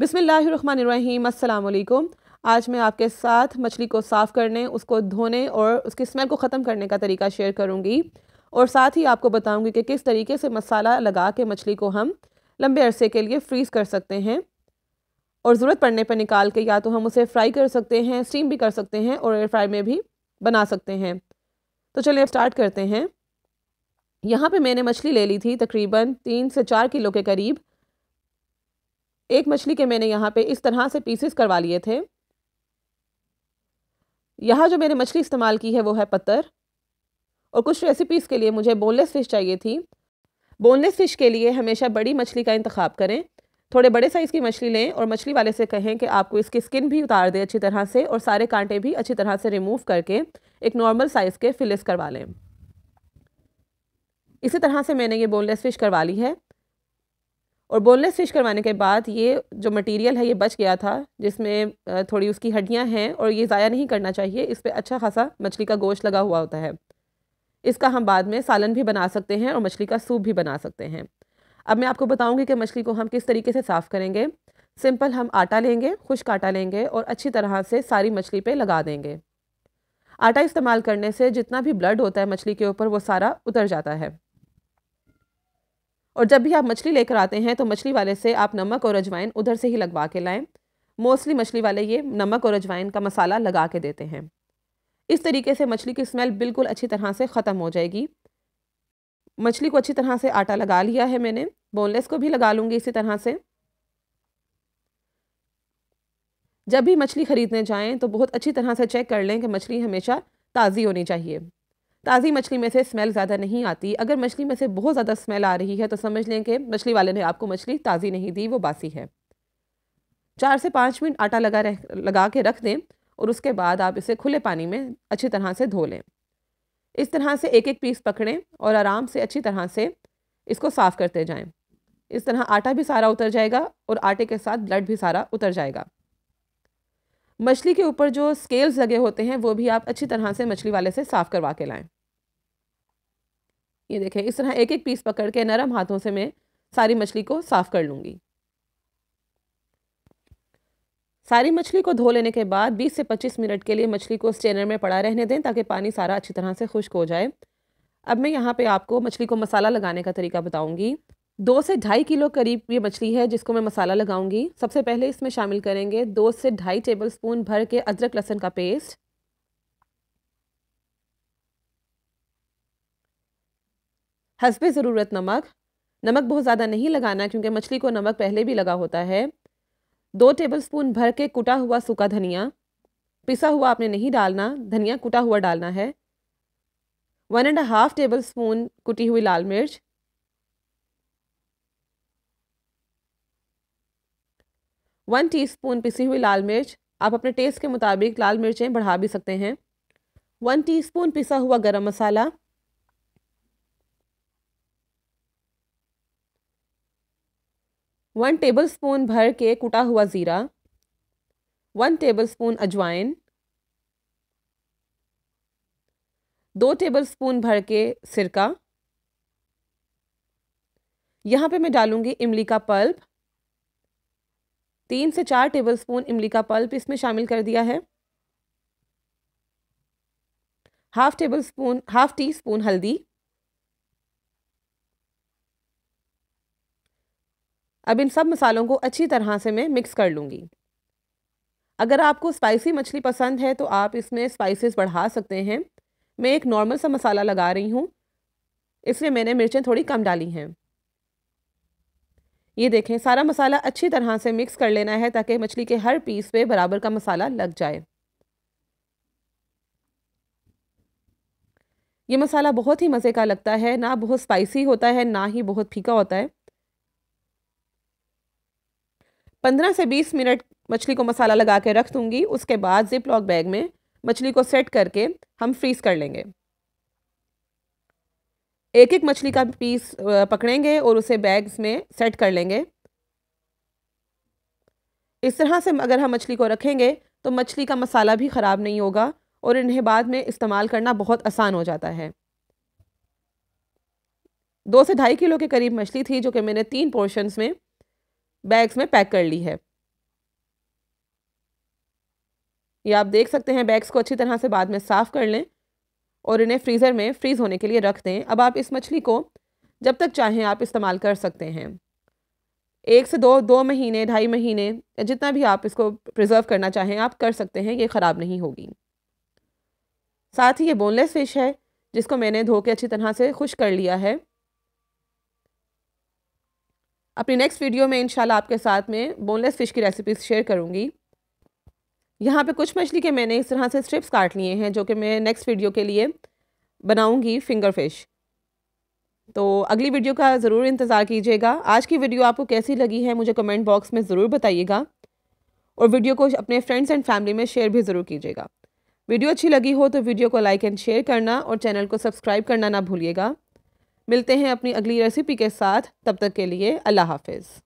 बिसमीम अल्लाम आज मैं आपके साथ मछली को साफ़ करने उसको धोने और उसकी स्मेल को ख़त्म करने का तरीका शेयर करूँगी और साथ ही आपको बताऊँगी कि किस तरीके से मसाला लगा के मछली को हम लंबे अरसे के लिए फ्रीज़ कर सकते हैं और ज़रूरत पड़ने पर निकाल के या तो हम उसे फ्राई कर सकते हैं स्टीम भी कर सकते हैं और एयर फ्राई में भी बना सकते हैं तो चलिए स्टार्ट करते हैं यहाँ पे मैंने मछली ले ली थी तकरीबन तीन से चार किलो के करीब एक मछली के मैंने यहाँ पे इस तरह से पीसेस करवा लिए थे यहाँ जो मैंने मछली इस्तेमाल की है वो है पत्थर और कुछ रेसिपीज़ के लिए मुझे बोनलेस फ़िश चाहिए थी बोनलेस फ़िश के लिए हमेशा बड़ी मछली का इंतखब करें थोड़े बड़े साइज़ की मछली लें और मछली वाले से कहें कि आपको इसकी स्किन भी उतार दें अच्छी तरह से और सारे कांटे भी अच्छी तरह से रिमूव करके एक नॉर्मल साइज़ के फिलिस करवा लें इसी तरह से मैंने ये बोनलेस फ़िश करवा ली है और बोनलेस फिश करवाने के बाद ये जो मटेरियल है ये बच गया था जिसमें थोड़ी उसकी हड्डियाँ हैं और ये ज़ाया नहीं करना चाहिए इस पर अच्छा खासा मछली का गोश्त लगा हुआ होता है इसका हम बाद में सालन भी बना सकते हैं और मछली का सूप भी बना सकते हैं अब मैं आपको बताऊँगी कि मछली को हम किस तरीके से साफ़ करेंगे सिंपल हम आटा लेंगे खुश्क आटा लेंगे और अच्छी तरह से सारी मछली पे लगा देंगे आटा इस्तेमाल करने से जितना भी ब्लड होता है मछली के ऊपर वो सारा उतर जाता है और जब भी आप मछली लेकर आते हैं तो मछली वाले से आप नमक और अजवाइन उधर से ही लगवा के लाएं मोस्टली मछली वाले ये नमक और अजवाइन का मसाला लगा के देते हैं इस तरीके से मछली की स्मेल बिल्कुल अच्छी तरह से ख़त्म हो जाएगी मछली को अच्छी तरह से आटा लगा लिया है मैंने बोनलेस को भी लगा लूँगी इसी तरह से जब भी मछली ख़रीदने जाएँ तो बहुत अच्छी तरह से चेक कर लें कि मछली हमेशा ताज़ी होनी चाहिए ताज़ी मछली में से स्मेल ज़्यादा नहीं आती अगर मछली में से बहुत ज़्यादा स्मेल आ रही है तो समझ लें कि मछली वाले ने आपको मछली ताज़ी नहीं दी वो बासी है चार से पाँच मिनट आटा लगा रह लगा के रख दें और उसके बाद आप इसे खुले पानी में अच्छी तरह से धो लें इस तरह से एक एक पीस पकड़ें और आराम से अच्छी तरह से इसको साफ़ करते जाएँ इस तरह आटा भी सारा उतर जाएगा और आटे के साथ ब्लड भी सारा उतर जाएगा मछली के ऊपर जो स्केल्स लगे होते हैं वो भी आप अच्छी तरह से मछली वाले से साफ़ करवा के लाएँ ये देखें इस तरह एक एक पीस पकड़ के नरम हाथों से मैं सारी मछली को साफ़ कर लूँगी सारी मछली को धो लेने के बाद 20 से 25 मिनट के लिए मछली को स्टेनर में पड़ा रहने दें ताकि पानी सारा अच्छी तरह से खुश्क हो जाए अब मैं यहाँ पे आपको मछली को मसाला लगाने का तरीका बताऊँगी दो से ढाई किलो करीब ये मछली है जिसको मैं मसाला लगाऊंगी सबसे पहले इसमें शामिल करेंगे दो से ढाई टेबल स्पून भर के अदरक लहसन का पेस्ट हसबे ज़रूरत नमक नमक बहुत ज़्यादा नहीं लगाना क्योंकि मछली को नमक पहले भी लगा होता है दो टेबल स्पून भर के कुटा हुआ सूखा धनिया पिसा हुआ आपने नहीं डालना धनिया कुटा हुआ डालना है one and half tablespoon कुटी हुई लाल मिर्च वन टीस्पून पिसी हुई लाल मिर्च आप अपने टेस्ट के मुताबिक लाल मिर्चें बढ़ा भी सकते हैं वन टीस्पून पिसा हुआ गरम मसाला वन टेबलस्पून भर के कुटा हुआ ज़ीरा वन टेबलस्पून अजवाइन दो टेबलस्पून भर के सिरका यहाँ पे मैं डालूँगी इमली का पल्प तीन से चार टेबलस्पून इमली का पल्प इसमें शामिल कर दिया है half tablespoon half teaspoon हल्दी अब इन सब मसालों को अच्छी तरह से मैं मिक्स कर लूँगी अगर आपको स्पाइसी मछली पसंद है तो आप इसमें स्पाइसेस बढ़ा सकते हैं मैं एक नॉर्मल सा मसाला लगा रही हूँ इसलिए मैंने मिर्चें थोड़ी कम डाली हैं ये देखें सारा मसाला अच्छी तरह से मिक्स कर लेना है ताकि मछली के हर पीस पे बराबर का मसाला लग जाए ये मसाला बहुत ही मज़े का लगता है ना बहुत स्पाइसी होता है ना ही बहुत फीका होता है पंद्रह से बीस मिनट मछली को मसाला लगा के रख दूँगी उसके बाद जिप लॉक बैग में मछली को सेट करके हम फ्रीज़ कर लेंगे एक एक मछली का पीस पकड़ेंगे और उसे बैग्स में सेट कर लेंगे इस तरह से अगर हम मछली को रखेंगे तो मछली का मसाला भी ख़राब नहीं होगा और इन्हें बाद में इस्तेमाल करना बहुत आसान हो जाता है दो से ढाई किलो के करीब मछली थी जो कि मैंने तीन पोर्शंस में बैग्स में पैक कर ली है ये आप देख सकते हैं बैग्स को अच्छी तरह से बाद में साफ़ कर लें और इन्हें फ्रीज़र में फ्रीज़ होने के लिए रख दें अब आप इस मछली को जब तक चाहें आप इस्तेमाल कर सकते हैं एक से दो दो महीने ढाई महीने जितना भी आप इसको प्रिजर्व करना चाहें आप कर सकते हैं ये ख़राब नहीं होगी साथ ही ये बोनलेस फिश है जिसको मैंने धो के अच्छी तरह से खुश कर लिया है अपनी नेक्स्ट वीडियो में इंशाल्लाह आपके साथ में बोनलेस फ़िश की रेसिपीज़ शेयर करूँगी यहाँ पे कुछ मछली के मैंने इस तरह से स्ट्रिप्स काट लिए हैं जो कि मैं नेक्स्ट वीडियो के लिए बनाऊँगी फिंगर फिश तो अगली वीडियो का ज़रूर इंतज़ार कीजिएगा आज की वीडियो आपको कैसी लगी है मुझे कमेंट बॉक्स में ज़रूर बताइएगा और वीडियो को अपने फ्रेंड्स एंड फैमिली में शेयर भी ज़रूर कीजिएगा वीडियो अच्छी लगी हो तो वीडियो को लाइक एंड शेयर करना और चैनल को सब्सक्राइब करना ना भूलिएगा मिलते हैं अपनी अगली रेसिपी के साथ तब तक के लिए अल्लाह हाफिज़